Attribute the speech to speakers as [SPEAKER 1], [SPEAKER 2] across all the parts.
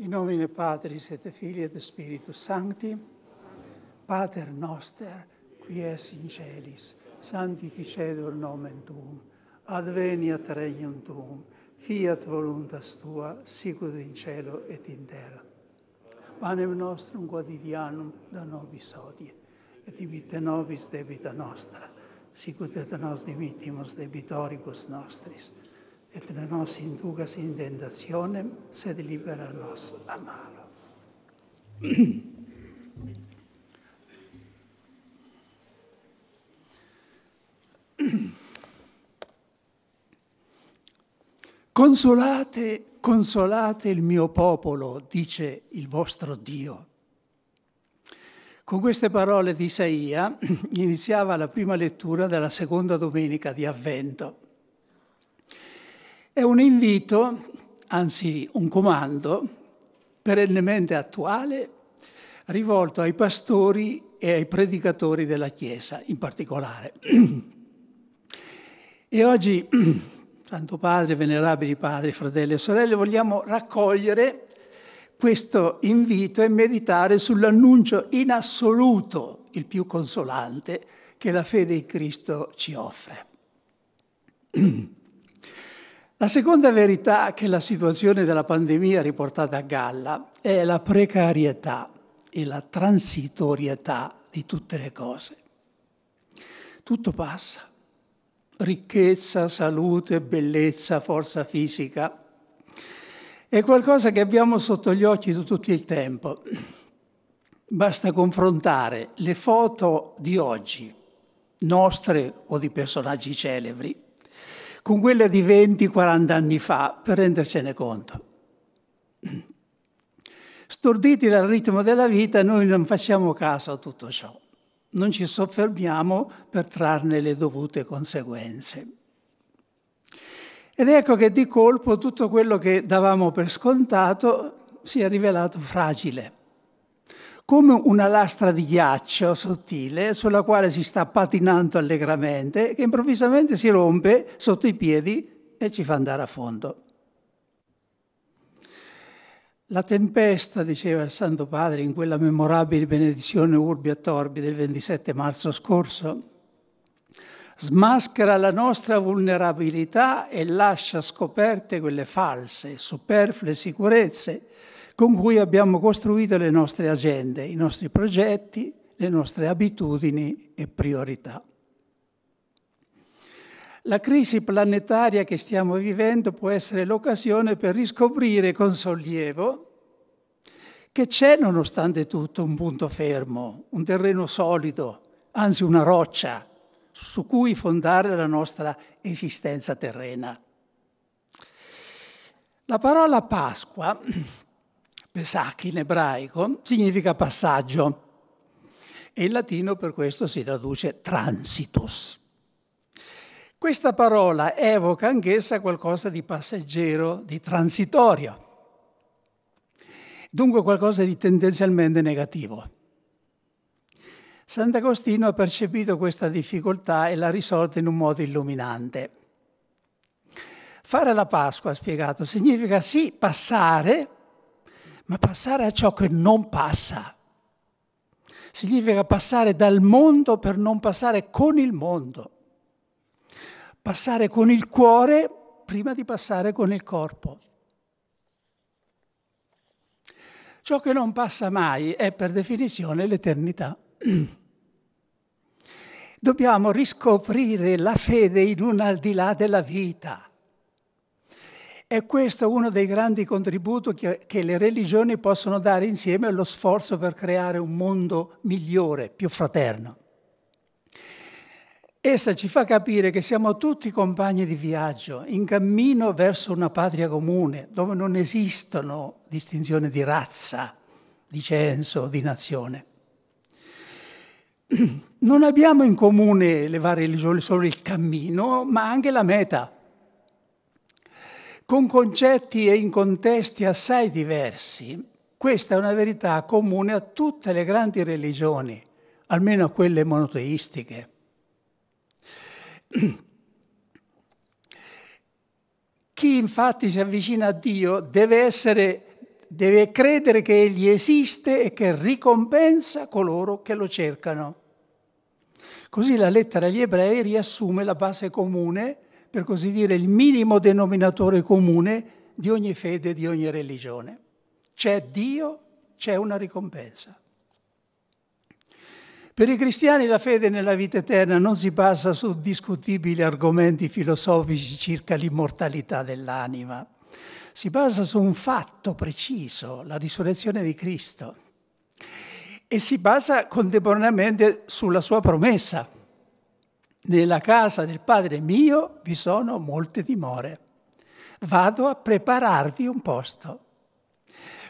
[SPEAKER 1] In nomine Patris et figli et Spiritus Sancti, Pater Noster, qui es in celis, sanctificetur nomen Tuum, adveniat regnum Tuum, fiat voluntas Tua, sicud in cielo et in terra. Panem nostrum quotidianum da nobis odie, et imite nobis debita nostra, sicut et nos dimittimus debitoribus nostris, et ne nos inducas in tentationem, sed libera nos a malo. Consolate, consolate il mio popolo, dice il vostro Dio. Con queste parole di Isaia iniziava la prima lettura della seconda domenica di Avvento. È un invito, anzi un comando, perennemente attuale, rivolto ai pastori e ai predicatori della Chiesa in particolare. E oggi, Santo Padre, venerabili padri, fratelli e sorelle, vogliamo raccogliere questo invito e meditare sull'annuncio in assoluto, il più consolante, che la fede in Cristo ci offre. La seconda verità che la situazione della pandemia ha riportato a galla è la precarietà e la transitorietà di tutte le cose. Tutto passa. Ricchezza, salute, bellezza, forza fisica. È qualcosa che abbiamo sotto gli occhi tutto il tempo. Basta confrontare le foto di oggi, nostre o di personaggi celebri, con quella di 20-40 anni fa, per rendercene conto. Storditi dal ritmo della vita, noi non facciamo caso a tutto ciò, non ci soffermiamo per trarne le dovute conseguenze. Ed ecco che di colpo tutto quello che davamo per scontato si è rivelato fragile come una lastra di ghiaccio sottile sulla quale si sta patinando allegramente, che improvvisamente si rompe sotto i piedi e ci fa andare a fondo. La tempesta, diceva il Santo Padre in quella memorabile benedizione Urbi et Torbi del 27 marzo scorso, smaschera la nostra vulnerabilità e lascia scoperte quelle false, superflue sicurezze con cui abbiamo costruito le nostre agende, i nostri progetti, le nostre abitudini e priorità. La crisi planetaria che stiamo vivendo può essere l'occasione per riscoprire con sollievo che c'è nonostante tutto un punto fermo, un terreno solido, anzi una roccia su cui fondare la nostra esistenza terrena. La parola Pasqua Pesach in ebraico significa passaggio e in latino per questo si traduce transitus. Questa parola evoca anch'essa qualcosa di passeggero, di transitorio, dunque qualcosa di tendenzialmente negativo. Sant'Agostino ha percepito questa difficoltà e l'ha risolta in un modo illuminante. Fare la Pasqua, ha spiegato, significa sì passare ma passare a ciò che non passa. Significa passare dal mondo per non passare con il mondo. Passare con il cuore prima di passare con il corpo. Ciò che non passa mai è per definizione l'eternità. Dobbiamo riscoprire la fede in un al di là della vita è questo uno dei grandi contributi che, che, le religioni possono dare insieme allo sforzo per creare un mondo migliore, più fraterno. Essa ci fa capire che siamo tutti compagni di viaggio, in cammino verso una patria comune, dove non esistono distinzioni di razza, di censo, di nazione. Non abbiamo in comune le varie religioni solo il cammino, ma anche la meta, con concetti e in contesti assai diversi, questa è una verità comune a tutte le grandi religioni, almeno a quelle monoteistiche. Chi infatti si avvicina a Dio deve, essere, deve credere che Egli esiste e che ricompensa coloro che lo cercano. Così la lettera agli ebrei riassume la base comune per così dire, il minimo denominatore comune di ogni fede, di ogni religione. C'è Dio, c'è una ricompensa. Per i cristiani la fede nella vita eterna non si basa su discutibili argomenti filosofici circa l'immortalità dell'anima, si basa su un fatto preciso, la risurrezione di Cristo, e si basa contemporaneamente sulla sua promessa, nella casa del Padre mio vi sono molte dimore. Vado a prepararvi un posto.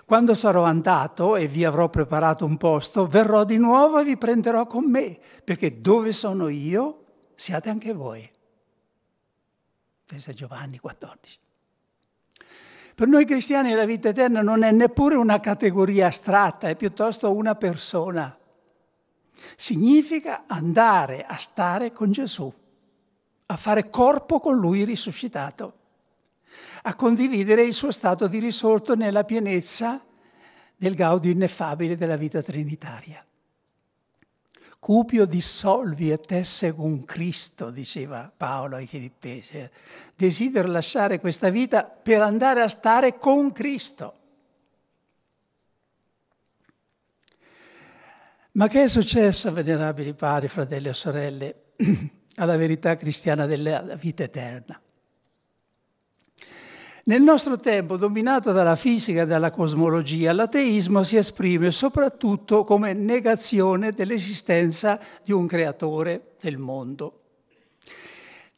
[SPEAKER 1] Quando sarò andato e vi avrò preparato un posto, verrò di nuovo e vi prenderò con me, perché dove sono io siate anche voi. Questo Giovanni 14. Per noi cristiani la vita eterna non è neppure una categoria astratta, è piuttosto una persona Significa andare a stare con Gesù, a fare corpo con Lui risuscitato, a condividere il suo stato di risorto nella pienezza del gaudio ineffabile della vita trinitaria. Cupio dissolvi e tesse con Cristo, diceva Paolo ai Filippesi. Desidero lasciare questa vita per andare a stare con Cristo. Ma che è successo, venerabili pari, fratelli e sorelle, alla verità cristiana della vita eterna? Nel nostro tempo, dominato dalla fisica e dalla cosmologia, l'ateismo si esprime soprattutto come negazione dell'esistenza di un creatore del mondo.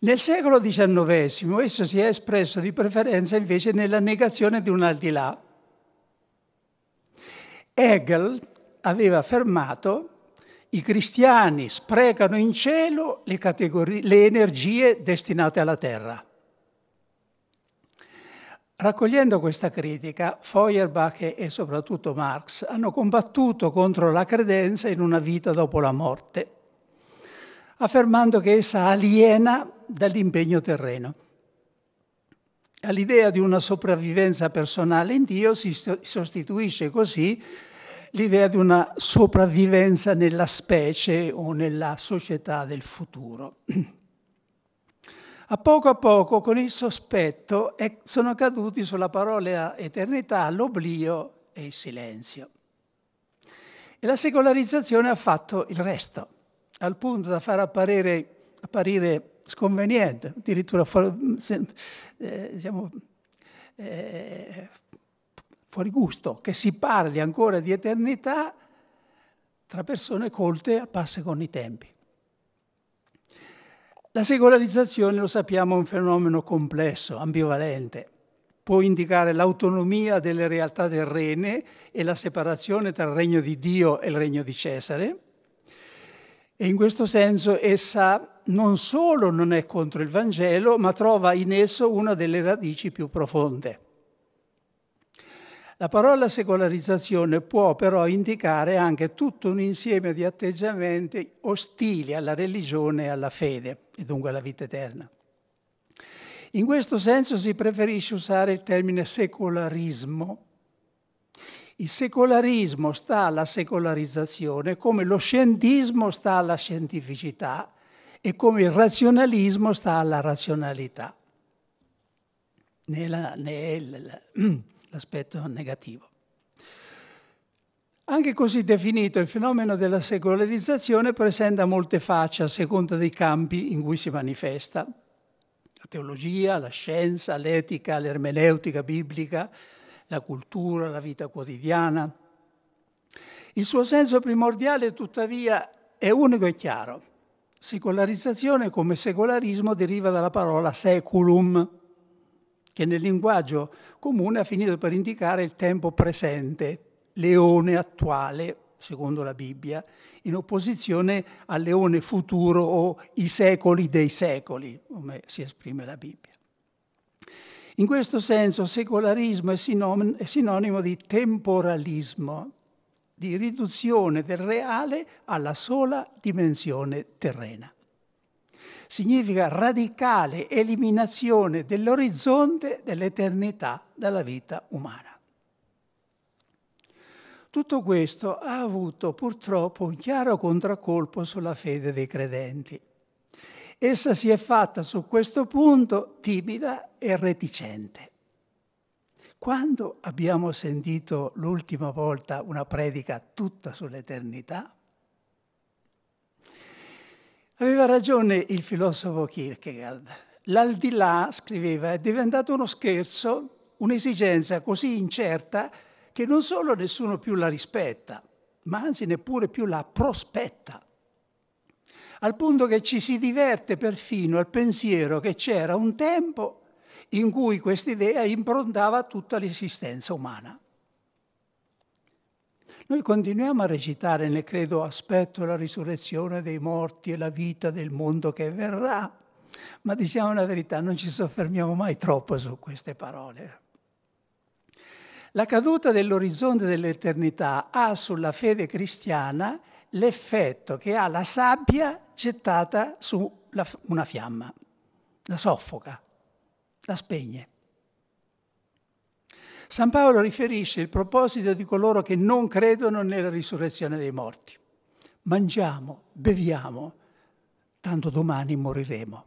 [SPEAKER 1] Nel secolo XIX esso si è espresso di preferenza invece nella negazione di un al aldilà. Hegel, aveva affermato i cristiani sprecano in cielo le, le energie destinate alla terra. Raccogliendo questa critica, Feuerbach e soprattutto Marx hanno combattuto contro la credenza in una vita dopo la morte, affermando che essa aliena dall'impegno terreno. All'idea di una sopravvivenza personale in Dio si sostituisce così l'idea di una sopravvivenza nella specie o nella società del futuro. A poco a poco, con il sospetto, sono caduti sulla parola eternità l'oblio e il silenzio. E la secolarizzazione ha fatto il resto, al punto da far apparire, apparire sconveniente, addirittura eh, diciamo, eh, fuori gusto che si parli ancora di eternità tra persone colte a passo con i tempi. La secolarizzazione, lo sappiamo, è un fenomeno complesso, ambivalente. Può indicare l'autonomia delle realtà terrene e la separazione tra il regno di Dio e il regno di Cesare. E in questo senso essa non solo non è contro il Vangelo, ma trova in esso una delle radici più profonde. La parola secolarizzazione può però indicare anche tutto un insieme di atteggiamenti ostili alla religione e alla fede, e dunque alla vita eterna. In questo senso si preferisce usare il termine secolarismo. Il secolarismo sta alla secolarizzazione come lo scientismo sta alla scientificità e come il razionalismo sta alla razionalità. Nella, nel, l'aspetto negativo. Anche così definito, il fenomeno della secolarizzazione presenta molte facce a seconda dei campi in cui si manifesta. La teologia, la scienza, l'etica, l'ermeneutica biblica, la cultura, la vita quotidiana. Il suo senso primordiale, tuttavia, è unico e chiaro. Secolarizzazione come secolarismo deriva dalla parola seculum, che nel linguaggio comune ha finito per indicare il tempo presente, leone attuale, secondo la Bibbia, in opposizione al leone futuro o i secoli dei secoli, come si esprime la Bibbia. In questo senso secolarismo è, sinon- è sinonimo di temporalismo, di riduzione del reale alla sola dimensione terrena significa radicale eliminazione dell'orizzonte dell'eternità dalla vita umana. Tutto questo ha avuto purtroppo un chiaro contraccolpo sulla fede dei credenti. Essa si è fatta su questo punto timida e reticente. Quando abbiamo sentito l'ultima volta una predica tutta sull'eternità? Aveva ragione il filosofo Kierkegaard. L'aldilà, scriveva, è diventato uno scherzo, un'esigenza così incerta che non solo nessuno più la rispetta, ma anzi neppure più la prospetta. Al punto che ci si diverte perfino al pensiero che c'era un tempo in cui questa idea improntava tutta l'esistenza umana. Noi continuiamo a recitare nel credo aspetto la risurrezione dei morti e la vita del mondo che verrà, ma diciamo la verità, non ci soffermiamo mai troppo su queste parole. La caduta dell'orizzonte dell'eternità ha sulla fede cristiana l'effetto che ha la sabbia gettata su una fiamma, la soffoca, la spegne. San Paolo riferisce il proposito di coloro che non credono nella risurrezione dei morti. Mangiamo, beviamo, tanto domani moriremo.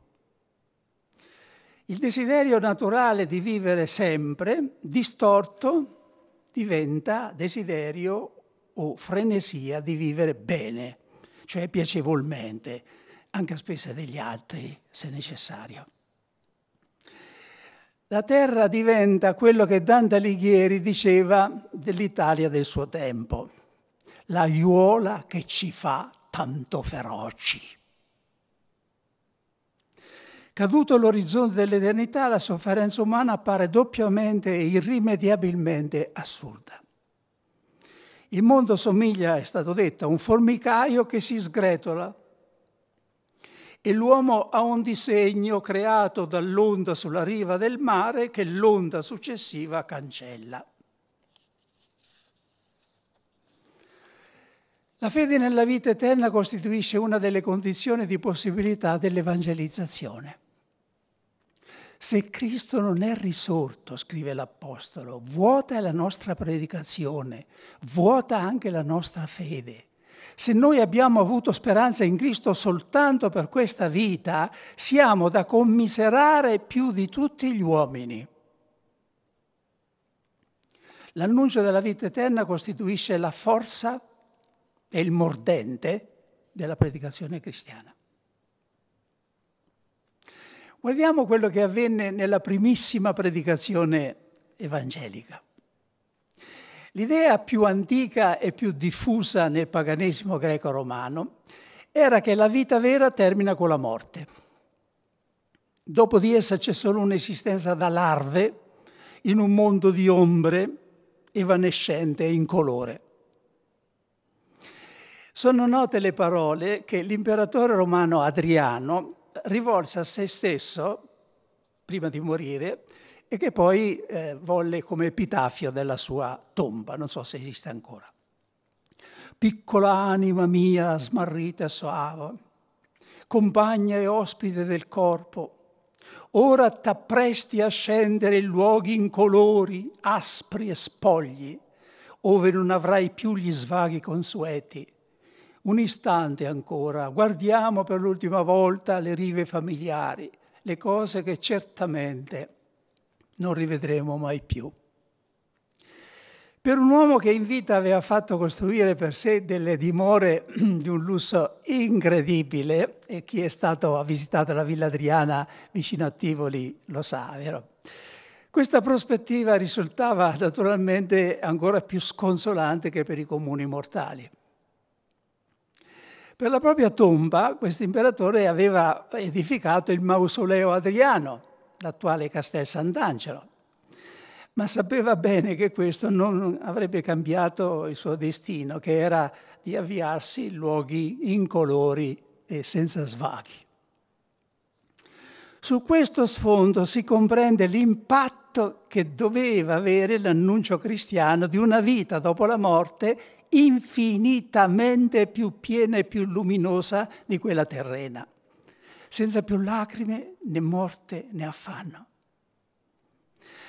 [SPEAKER 1] Il desiderio naturale di vivere sempre, distorto, diventa desiderio o frenesia di vivere bene, cioè piacevolmente, anche a spese degli altri, se necessario la terra diventa quello che Dante Alighieri diceva dell'Italia del suo tempo, la l'aiuola che ci fa tanto feroci. Caduto l'orizzonte dell'eternità, la sofferenza umana appare doppiamente e irrimediabilmente assurda. Il mondo somiglia, è stato detto, a un formicaio che si sgretola e l'uomo ha un disegno creato dall'onda sulla riva del mare che l'onda successiva cancella. La fede nella vita eterna costituisce una delle condizioni di possibilità dell'evangelizzazione. Se Cristo non è risorto, scrive l'Apostolo, vuota è la nostra predicazione, vuota anche la nostra fede. Se noi abbiamo avuto speranza in Cristo soltanto per questa vita, siamo da commiserare più di tutti gli uomini. L'annuncio della vita eterna costituisce la forza e il mordente della predicazione cristiana. Guardiamo quello che avvenne nella primissima predicazione evangelica. L'idea più antica e più diffusa nel paganesimo greco-romano era che la vita vera termina con la morte. Dopo di essa c'è solo un'esistenza da larve in un mondo di ombre evanescente e incolore. Sono note le parole che l'imperatore romano Adriano rivolse a se stesso, prima di morire, e che poi eh, volle come epitafio della sua tomba, non so se esiste ancora. Piccola anima mia smarrita e soava, compagna e ospite del corpo, ora t'appresti a scendere in luoghi incolori, aspri e spogli, ove non avrai più gli svaghi consueti. Un istante ancora, guardiamo per l'ultima volta le rive familiari, le cose che certamente non rivedremo mai più. Per un uomo che in vita aveva fatto costruire per sé delle dimore di un lusso incredibile, e chi è stato, a visitare la Villa Adriana vicino a Tivoli lo sa, vero? Questa prospettiva risultava naturalmente ancora più sconsolante che per i comuni mortali. Per la propria tomba questo imperatore aveva edificato il mausoleo Adriano, l'attuale Castel Sant'Angelo, ma sapeva bene che questo non avrebbe cambiato il suo destino, che era di avviarsi in luoghi incolori e senza svaghi. Su questo sfondo si comprende l'impatto che doveva avere l'annuncio cristiano di una vita dopo la morte infinitamente più piena e più luminosa di quella terrena senza più lacrime né morte né affanno.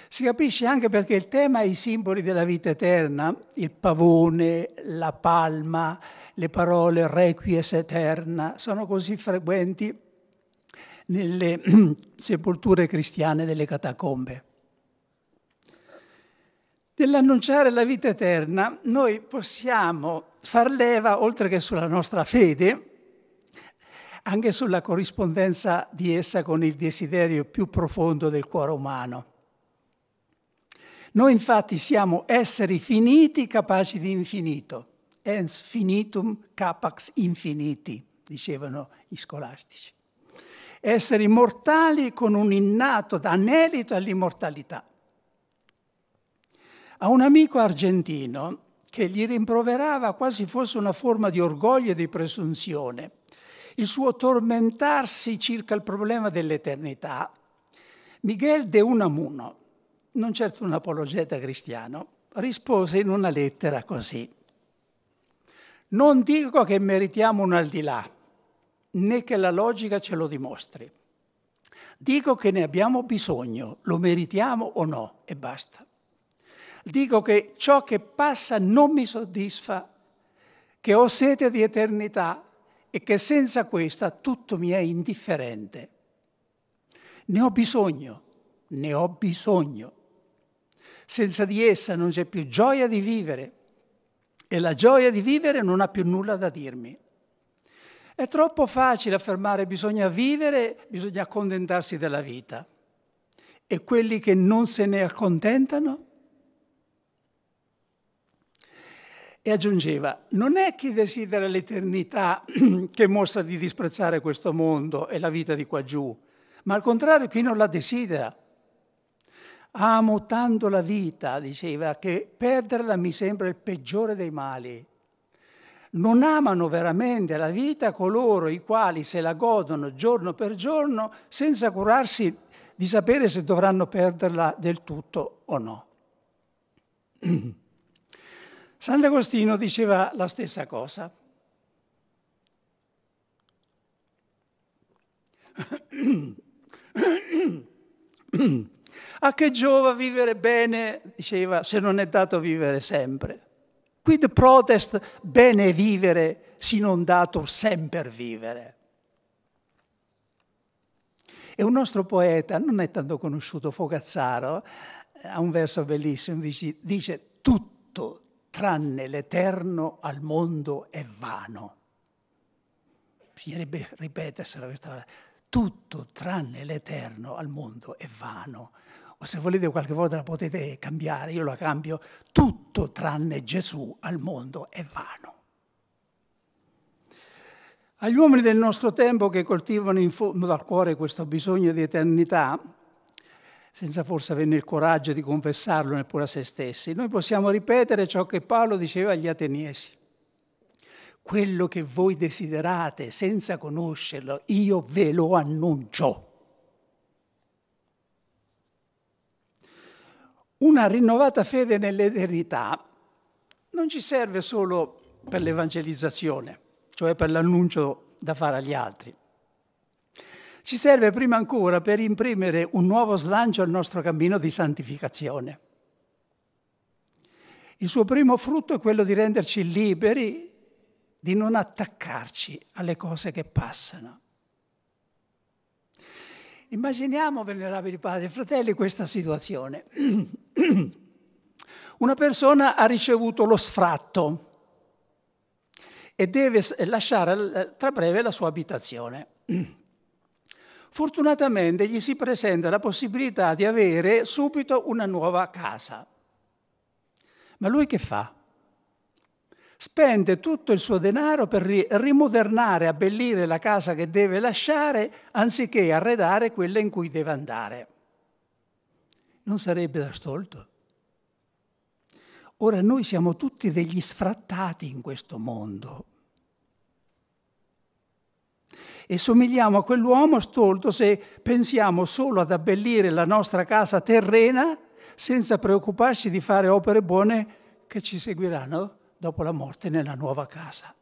[SPEAKER 1] Si capisce anche perché il tema e i simboli della vita eterna, il pavone, la palma, le parole requies eterna, sono così frequenti nelle sepolture cristiane delle catacombe. Nell'annunciare la vita eterna noi possiamo far leva, oltre che sulla nostra fede, anche sulla corrispondenza di essa con il desiderio più profondo del cuore umano. Noi infatti siamo esseri finiti capaci di infinito, ens finitum capax infiniti, dicevano gli scolastici. Esseri mortali con un innato anelito all'immortalità. A un amico argentino che gli rimproverava quasi fosse una forma di orgoglio e di presunzione, il suo tormentarsi circa il problema dell'eternità. Miguel de Unamuno, non certo un apologeta cristiano, rispose in una lettera così. Non dico che meritiamo un al di là, né che la logica ce lo dimostri. Dico che ne abbiamo bisogno, lo meritiamo o no, e basta. Dico che ciò che passa non mi soddisfa, che ho sete di eternità e che senza questa tutto mi è indifferente. Ne ho bisogno, ne ho bisogno. Senza di essa non c'è più gioia di vivere e la gioia di vivere non ha più nulla da dirmi. È troppo facile affermare bisogna vivere, bisogna accontentarsi della vita. E quelli che non se ne accontentano E aggiungeva, non è chi desidera l'eternità che mostra di disprezzare questo mondo e la vita di qua giù, ma al contrario chi non la desidera. Amo tanto la vita, diceva, che perderla mi sembra il peggiore dei mali. Non amano veramente la vita coloro i quali se la godono giorno per giorno senza curarsi di sapere se dovranno perderla del tutto o no. Sant'Agostino diceva la stessa cosa. A che giova vivere bene, diceva, se non è dato vivere sempre. Quid protest bene vivere, se non dato sempre vivere. E un nostro poeta, non è tanto conosciuto, Fogazzaro, ha un verso bellissimo, dice, dice tutto tranne l'Eterno al mondo è vano. Bisognerebbe ripetersela questa parola. Tutto tranne l'Eterno al mondo è vano. O se volete qualche volta la potete cambiare, io la cambio. Tutto tranne Gesù al mondo è vano. Agli uomini del nostro tempo che coltivano in fondo al cuore questo bisogno di eternità, senza forse averne il coraggio di confessarlo neppure a se stessi. Noi possiamo ripetere ciò che Paolo diceva agli ateniesi. Quello che voi desiderate senza conoscerlo, io ve lo annuncio. Una rinnovata fede nell'eternità non ci serve solo per l'evangelizzazione, cioè per l'annuncio da fare agli altri ci serve prima ancora per imprimere un nuovo slancio al nostro cammino di santificazione. Il suo primo frutto è quello di renderci liberi di non attaccarci alle cose che passano. Immaginiamo, venerabili padri e fratelli, questa situazione. Una persona ha ricevuto lo sfratto e deve lasciare tra breve la sua abitazione. fortunatamente gli si presenta la possibilità di avere subito una nuova casa. Ma lui che fa? Spende tutto il suo denaro per rimodernare, abbellire la casa che deve lasciare, anziché arredare quella in cui deve andare. Non sarebbe da stolto. Ora noi siamo tutti degli sfrattati in questo mondo e somigliamo a quell'uomo stolto se pensiamo solo ad abbellire la nostra casa terrena senza preoccuparci di fare opere buone che ci seguiranno dopo la morte nella nuova casa.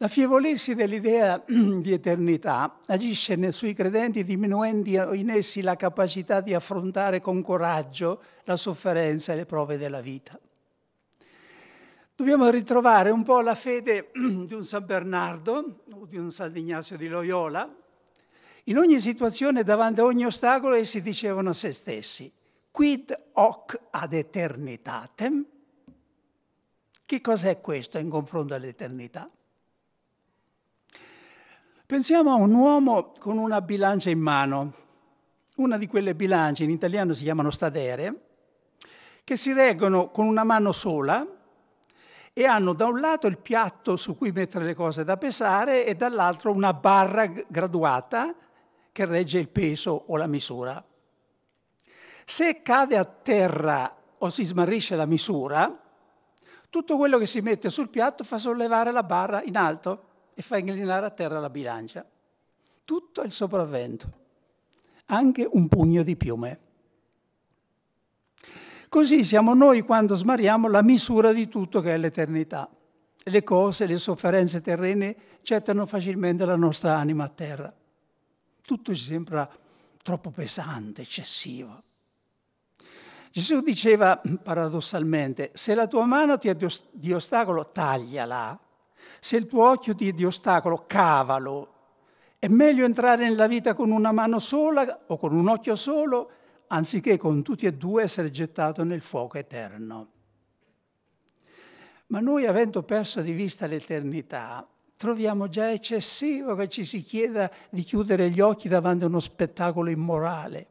[SPEAKER 1] L'affievolirsi dell'idea di eternità agisce sui credenti diminuendo in essi la capacità di affrontare con coraggio la sofferenza e le prove della vita dobbiamo ritrovare un po' la fede di un San Bernardo o di un San Ignazio di Loyola. In ogni situazione, davanti a ogni ostacolo, essi dicevano a se stessi, quid hoc ad eternitatem? Che cos'è questo in confronto all'eternità? Pensiamo a un uomo con una bilancia in mano, una di quelle bilance, in italiano si chiamano stadere, che si reggono con una mano sola, e hanno da un lato il piatto su cui mettere le cose da pesare e dall'altro una barra graduata che regge il peso o la misura. Se cade a terra o si smarrisce la misura, tutto quello che si mette sul piatto fa sollevare la barra in alto e fa inclinare a terra la bilancia. Tutto il sopravvento, anche un pugno di piume. Così siamo noi quando smariamo la misura di tutto che è l'eternità. Le cose, le sofferenze terrene gettano facilmente la nostra anima a terra. Tutto ci sembra troppo pesante, eccessivo. Gesù diceva paradossalmente, se la tua mano ti è di ostacolo, tagliala. Se il tuo occhio ti è di ostacolo, cavalo. È meglio entrare nella vita con una mano sola o con un occhio solo anziché con tutti e due essere gettato nel fuoco eterno. Ma noi, avendo perso di vista l'eternità, troviamo già eccessivo che ci si chieda di chiudere gli occhi davanti a uno spettacolo immorale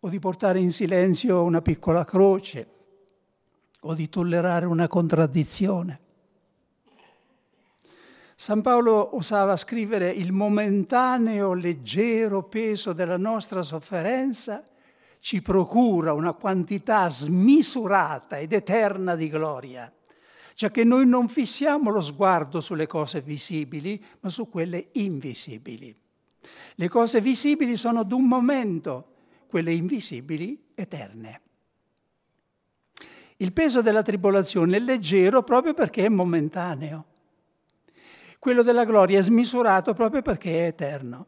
[SPEAKER 1] o di portare in silenzio una piccola croce o di tollerare una contraddizione. San Paolo osava scrivere il momentaneo leggero peso della nostra sofferenza ci procura una quantità smisurata ed eterna di gloria, cioè che noi non fissiamo lo sguardo sulle cose visibili, ma su quelle invisibili. Le cose visibili sono d'un momento, quelle invisibili eterne. Il peso della tribolazione è leggero proprio perché è momentaneo. Quello della gloria è smisurato proprio perché è eterno.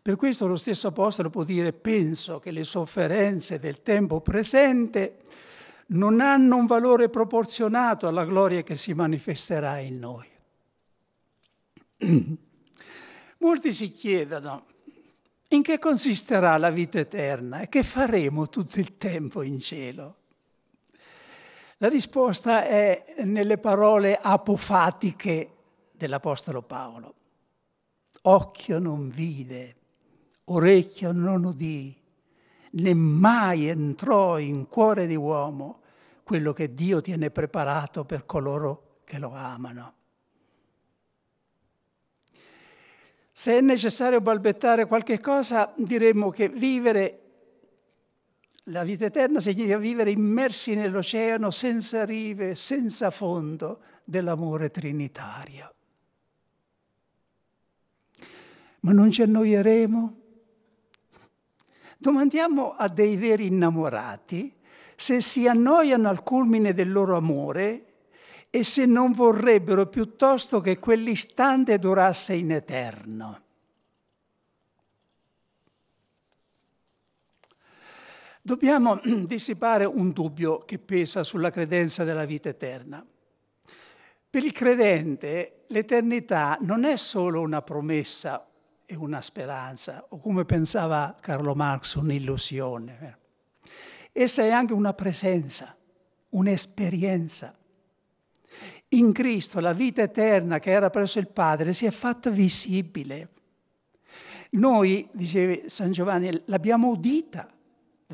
[SPEAKER 1] Per questo lo stesso Apostolo può dire penso che le sofferenze del tempo presente non hanno un valore proporzionato alla gloria che si manifesterà in noi. Molti si chiedono in che consisterà la vita eterna e che faremo tutto il tempo in cielo. La risposta è nelle parole apofatiche dell'Apostolo Paolo. Occhio non vide, orecchio non udì, né mai entrò in cuore di uomo quello che Dio tiene preparato per coloro che lo amano. Se è necessario balbettare qualche cosa, diremmo che vivere la vita eterna significa vivere immersi nell'oceano senza rive, senza fondo dell'amore trinitario. Ma non ci annoieremo? Domandiamo a dei veri innamorati se si annoiano al culmine del loro amore e se non vorrebbero piuttosto che quell'istante durasse in eterno. dobbiamo dissipare un dubbio che pesa sulla credenza della vita eterna. Per il credente l'eternità non è solo una promessa e una speranza, o come pensava Carlo Marx, un'illusione. Essa è anche una presenza, un'esperienza. In Cristo la vita eterna che era presso il Padre si è fatta visibile. Noi, diceva San Giovanni, l'abbiamo udita,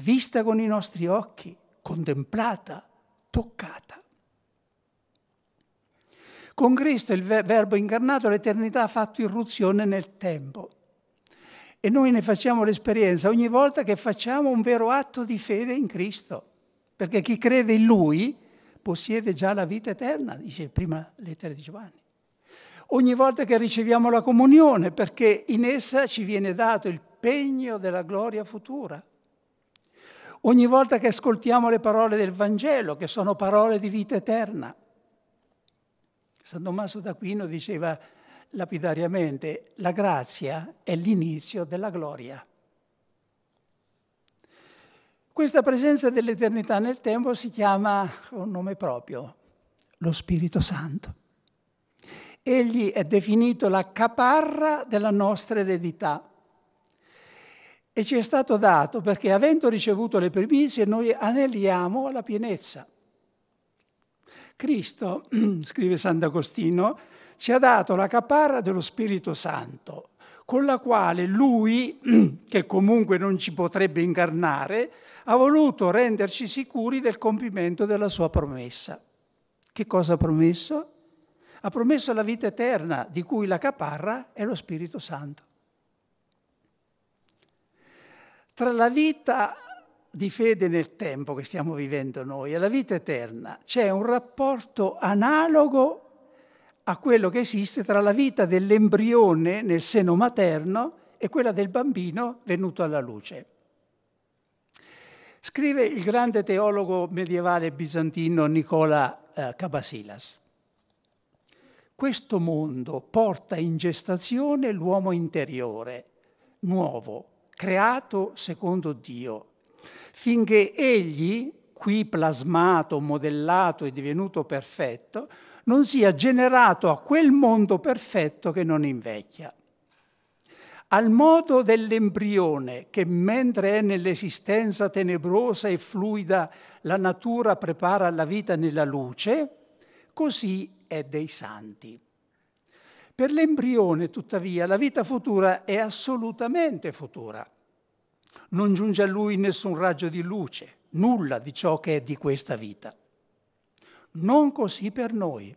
[SPEAKER 1] vista con i nostri occhi, contemplata, toccata. Con Cristo, il Verbo incarnato, l'eternità ha fatto irruzione nel tempo e noi ne facciamo l'esperienza ogni volta che facciamo un vero atto di fede in Cristo, perché chi crede in Lui possiede già la vita eterna, dice prima lettera di Giovanni. Ogni volta che riceviamo la comunione, perché in essa ci viene dato il pegno della gloria futura ogni volta che ascoltiamo le parole del Vangelo, che sono parole di vita eterna. San Tommaso d'Aquino diceva lapidariamente, la grazia è l'inizio della gloria. Questa presenza dell'eternità nel tempo si chiama con un nome proprio, lo Spirito Santo. Egli è definito la caparra della nostra eredità e ci è stato dato perché avendo ricevuto le primizie noi aneliamo alla pienezza. Cristo, scrive Sant'Agostino, ci ha dato la caparra dello Spirito Santo, con la quale lui, che comunque non ci potrebbe incarnare, ha voluto renderci sicuri del compimento della sua promessa. Che cosa ha promesso? Ha promesso la vita eterna, di cui la caparra è lo Spirito Santo. tra la vita di fede nel tempo che stiamo vivendo noi e la vita eterna c'è un rapporto analogo a quello che esiste tra la vita dell'embrione nel seno materno e quella del bambino venuto alla luce. Scrive il grande teologo medievale bizantino Nicola eh, Cabasilas. Questo mondo porta in gestazione l'uomo interiore, nuovo, creato secondo Dio, finché egli, qui plasmato, modellato e divenuto perfetto, non sia generato a quel mondo perfetto che non invecchia. Al modo dell'embrione che mentre è nell'esistenza tenebrosa e fluida la natura prepara la vita nella luce, così è dei santi. Per l'embrione, tuttavia, la vita futura è assolutamente futura. Non giunge a lui nessun raggio di luce, nulla di ciò che è di questa vita. Non così per noi,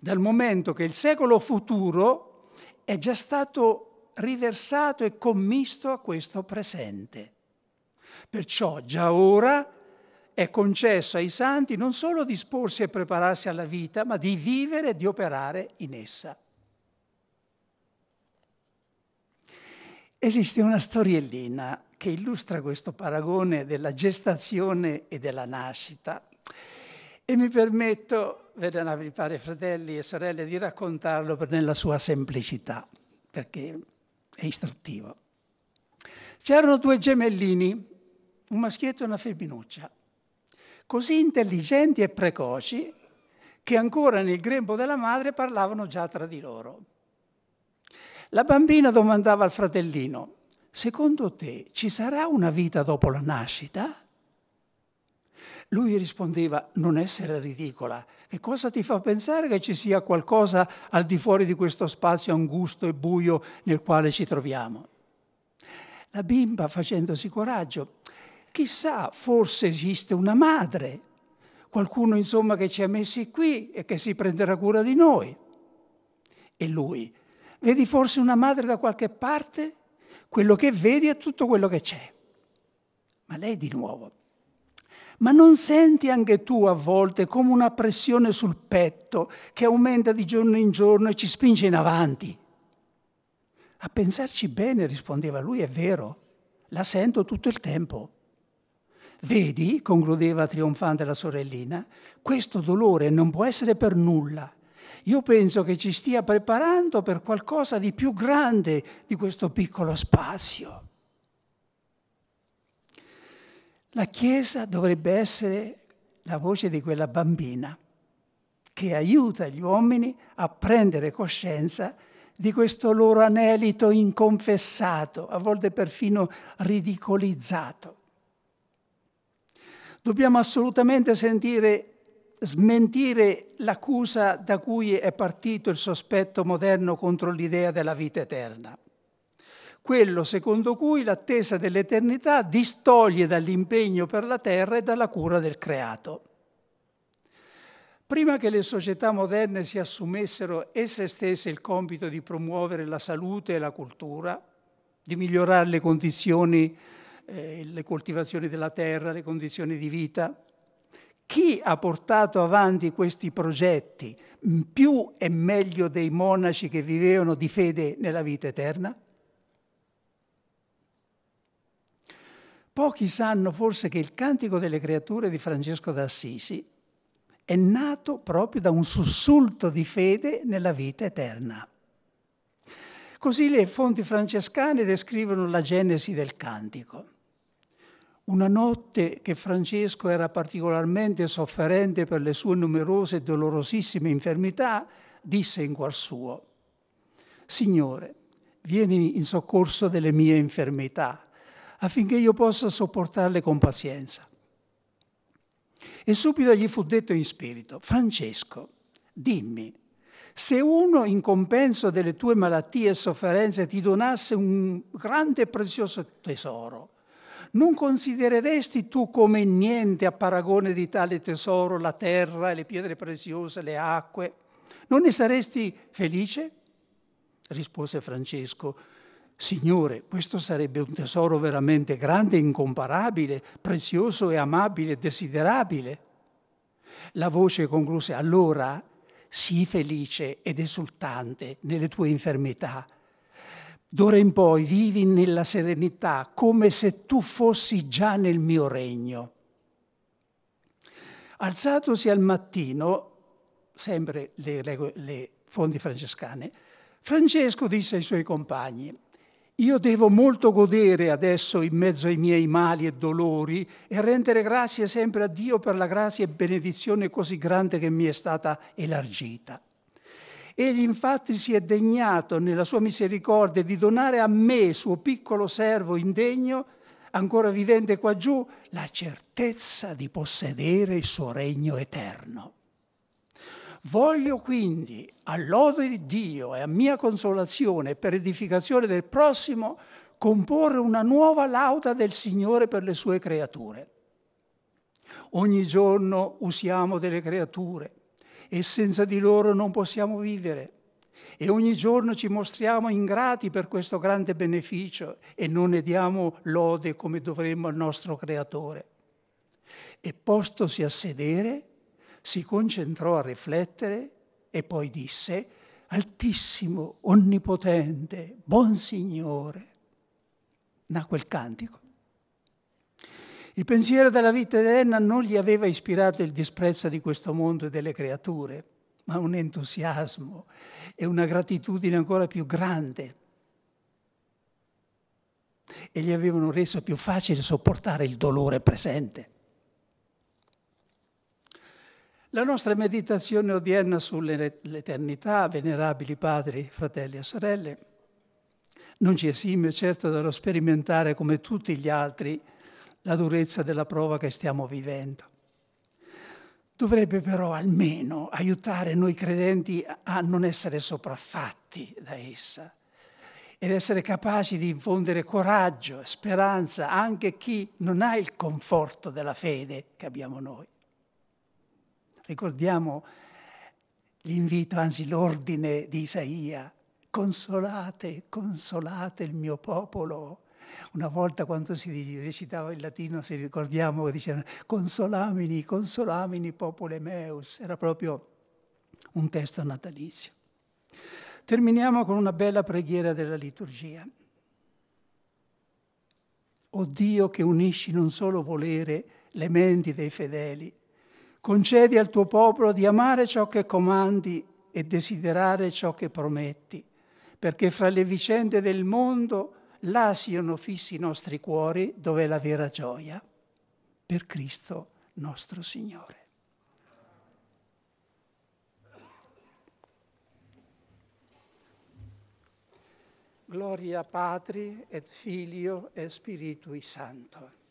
[SPEAKER 1] dal momento che il secolo futuro è già stato riversato e commisto a questo presente. Perciò già ora è concesso ai santi non solo disporsi e prepararsi alla vita, ma di vivere e di operare in essa. Esiste una storiellina che illustra questo paragone della gestazione e della nascita e mi permetto, venerabili pari fratelli e sorelle, di raccontarlo nella sua semplicità, perché è istruttivo. C'erano due gemellini, un maschietto e una femminuccia, così intelligenti e precoci che ancora nel grembo della madre parlavano già tra di loro. La bambina domandava al fratellino, secondo te ci sarà una vita dopo la nascita? Lui rispondeva, non essere ridicola, che cosa ti fa pensare che ci sia qualcosa al di fuori di questo spazio angusto e buio nel quale ci troviamo? La bimba, facendosi coraggio, chissà, forse esiste una madre, qualcuno insomma che ci ha messi qui e che si prenderà cura di noi. E lui, Vedi forse una madre da qualche parte? Quello che vedi è tutto quello che c'è. Ma lei di nuovo. Ma non senti anche tu a volte come una pressione sul petto che aumenta di giorno in giorno e ci spinge in avanti? A pensarci bene, rispondeva lui, è vero, la sento tutto il tempo. Vedi, concludeva trionfante la sorellina, questo dolore non può essere per nulla io penso che ci stia preparando per qualcosa di più grande di questo piccolo spazio. La Chiesa dovrebbe essere la voce di quella bambina che aiuta gli uomini a prendere coscienza di questo loro anelito inconfessato, a volte perfino ridicolizzato. Dobbiamo assolutamente sentire smentire l'accusa da cui è partito il sospetto moderno contro l'idea della vita eterna. Quello secondo cui l'attesa dell'eternità distoglie dall'impegno per la terra e dalla cura del creato. Prima che le società moderne si assumessero esse stesse il compito di promuovere la salute e la cultura, di migliorare le condizioni, eh, le coltivazioni della terra, le condizioni di vita, chi ha portato avanti questi progetti più e meglio dei monaci che vivevano di fede nella vita eterna? Pochi sanno forse che il Cantico delle Creature di Francesco d'Assisi è nato proprio da un sussulto di fede nella vita eterna. Così le fonti francescane descrivono la genesi del cantico. Una notte che Francesco era particolarmente sofferente per le sue numerose e dolorosissime infermità, disse in cuor suo, Signore, vieni in soccorso delle mie infermità, affinché io possa sopportarle con pazienza. E subito gli fu detto in spirito, Francesco, dimmi, se uno in compenso delle tue malattie e sofferenze ti donasse un grande e prezioso tesoro, non considereresti tu come niente a paragone di tale tesoro la terra, le pietre preziose, le acque? Non ne saresti felice? Rispose Francesco, Signore, questo sarebbe un tesoro veramente grande, incomparabile, prezioso e amabile, desiderabile. La voce concluse, allora sii felice ed esultante nelle tue infermità D'ora in poi vivi nella serenità come se tu fossi già nel mio regno. Alzatosi al mattino, sempre le, le, le fondi francescane, Francesco disse ai suoi compagni, io devo molto godere adesso in mezzo ai miei mali e dolori e rendere grazie sempre a Dio per la grazia e benedizione così grande che mi è stata elargita. Egli infatti si è degnato nella sua misericordia di donare a me, suo piccolo servo indegno, ancora vivente qua giù, la certezza di possedere il suo regno eterno. Voglio quindi, all'ode di Dio e a mia consolazione per edificazione del prossimo, comporre una nuova lauda del Signore per le sue creature. Ogni giorno usiamo delle creature, e senza di loro non possiamo vivere. E ogni giorno ci mostriamo ingrati per questo grande beneficio e non ne diamo lode come dovremmo al nostro Creatore. E postosi a sedere, si concentrò a riflettere e poi disse, Altissimo, Onnipotente, Buon Signore. Nacque il cantico. Il pensiero della vita eterna non gli aveva ispirato il disprezzo di questo mondo e delle creature, ma un entusiasmo e una gratitudine ancora più grande. E gli avevano reso più facile sopportare il dolore presente. La nostra meditazione odierna sull'eternità, venerabili padri, fratelli e sorelle, non ci esime certo dallo sperimentare come tutti gli altri la durezza della prova che stiamo vivendo. Dovrebbe però almeno aiutare noi credenti a non essere sopraffatti da essa ed essere capaci di infondere coraggio, e speranza anche a chi non ha il conforto della fede che abbiamo noi. Ricordiamo l'invito, anzi l'ordine di Isaia, consolate, consolate il mio popolo, una volta quando si recitava il latino, se ricordiamo, dicevano consolamini, consolamini popole meus, era proprio un testo natalizio. Terminiamo con una bella preghiera della liturgia. O Dio che unisci in un solo volere le menti dei fedeli, concedi al tuo popolo di amare ciò che comandi e desiderare ciò che prometti, perché fra le vicende del mondo là siano fissi i nostri cuori dove è la vera gioia, per Cristo nostro Signore. Gloria Patri et Filio et Spiritui Santo.